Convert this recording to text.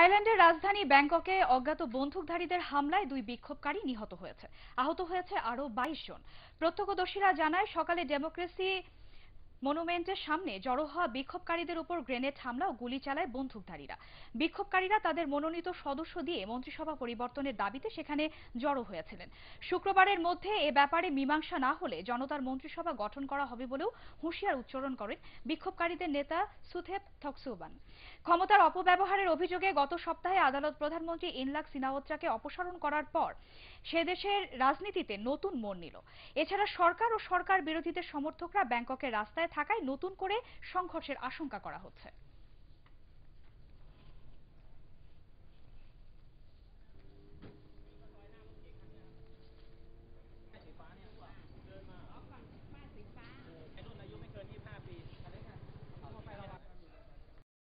থাইল্যান্ডের রাজধানী ব্যাংককে অজ্ঞাত বন্দুকধারীদের হামলায় দুই বিক্ষোভকারী নিহত হয়েছে আহত হয়েছে আরও বাইশ জন প্রত্যক্ষদর্শীরা জানায় সকালে ডেমোক্রেসি মনুমেন্টের সামনে জড়ো হওয়া বিক্ষোভকারীদের উপর গ্রেনেড হামলা ও গুলি চালায় বন্দুকধারীরা বিক্ষোভকারীরা তাদের মনোনীত সদস্য দিয়ে মন্ত্রিসভা পরিবর্তনের দাবিতে সেখানে জড়ো হয়েছিলেন শুক্রবারের মধ্যে এ ব্যাপারে মীমাংসা না হলে জনতার মন্ত্রিসভা গঠন করা হবে বলেও হুঁশিয়ার উচ্চারণ করেন বিক্ষোভকারীদের নেতা সুথেপ থকসুবান ক্ষমতার অপব্যবহারের অভিযোগে গত সপ্তাহে আদালত প্রধানমন্ত্রী ইনলাক সিনাওয়াত্রাকে অপসারণ করার পর সে দেশের রাজনীতিতে নতুন মোড় নিল এছাড়া সরকার ও সরকার বিরোধীদের সমর্থকরা ব্যাংককের রাস্তায় থাকায় নতুন করে সংঘর্ষের আশঙ্কা করা হচ্ছে